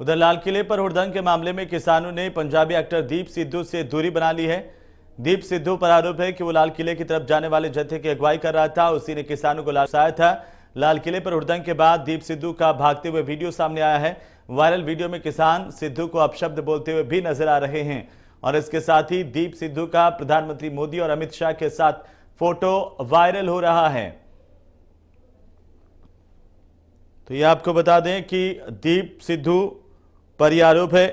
उधर लाल किले पर हड़दंग के मामले में किसानों ने पंजाबी एक्टर दीप सिद्धू से दूरी बना ली है दीप सिद्धू पर आरोप है कि वो लाल किले की तरफ जाने वाले जत्थे की अगुवाई कर रहा था उसी ने किसानों को लालसाया था लाल किले पर हड़दंग के बाद दीप सिद्धू का भागते हुए वीडियो सामने आया है वायरल वीडियो में किसान सिद्धू को अपशब्द बोलते हुए भी नजर आ रहे हैं और इसके साथ ही दीप सिद्धू का प्रधानमंत्री मोदी और अमित शाह के साथ फोटो वायरल हो रहा है तो ये आपको बता दें कि दीप सिद्धू पर यह आरोप है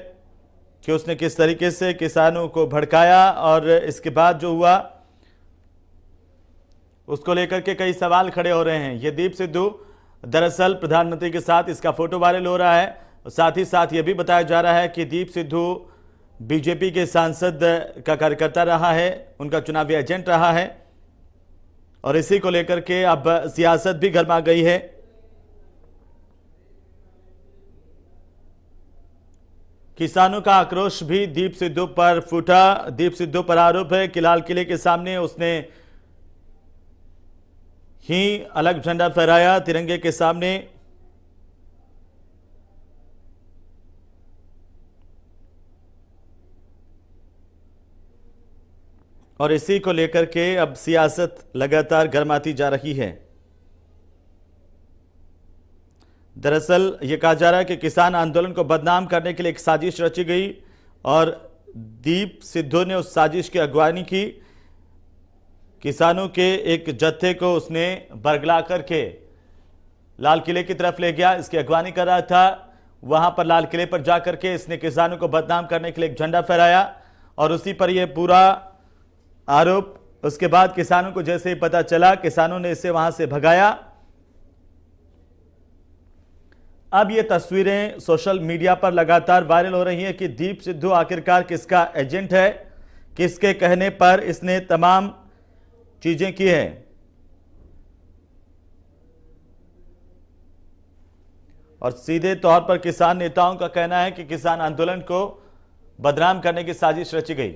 कि उसने किस तरीके से किसानों को भड़काया और इसके बाद जो हुआ उसको लेकर के कई सवाल खड़े हो रहे हैं ये दीप सिद्धू दरअसल प्रधानमंत्री के साथ इसका फोटो वायरल हो रहा है और साथ ही साथ ये भी बताया जा रहा है कि दीप सिद्धू बीजेपी के सांसद का कार्यकर्ता रहा है उनका चुनावी एजेंट रहा है और इसी को लेकर के अब सियासत भी गर्मा गई है किसानों का आक्रोश भी दीप सिद्धू पर फूटा दीप सिद्धू पर आरोप है कि लाल किले के सामने उसने ही अलग झंडा फहराया तिरंगे के सामने और इसी को लेकर के अब सियासत लगातार गर्माती जा रही है दरअसल ये कहा जा रहा है कि किसान आंदोलन को बदनाम करने के लिए एक साजिश रची गई और दीप सिद्धू ने उस साजिश की अगवानी की किसानों के एक जत्थे को उसने बरगला करके लाल किले की तरफ ले गया इसकी अगवानी कर रहा था वहाँ पर लाल किले पर जा करके इसने किसानों को बदनाम करने के लिए एक झंडा फहराया और उसी पर यह पूरा आरोप उसके बाद किसानों को जैसे ही पता चला किसानों ने इसे वहाँ से भगाया अब ये तस्वीरें सोशल मीडिया पर लगातार वायरल हो रही हैं कि दीप सिद्धू आखिरकार किसका एजेंट है किसके कहने पर इसने तमाम चीज़ें की हैं और सीधे तौर पर किसान नेताओं का कहना है कि किसान आंदोलन को बदनाम करने की साजिश रची गई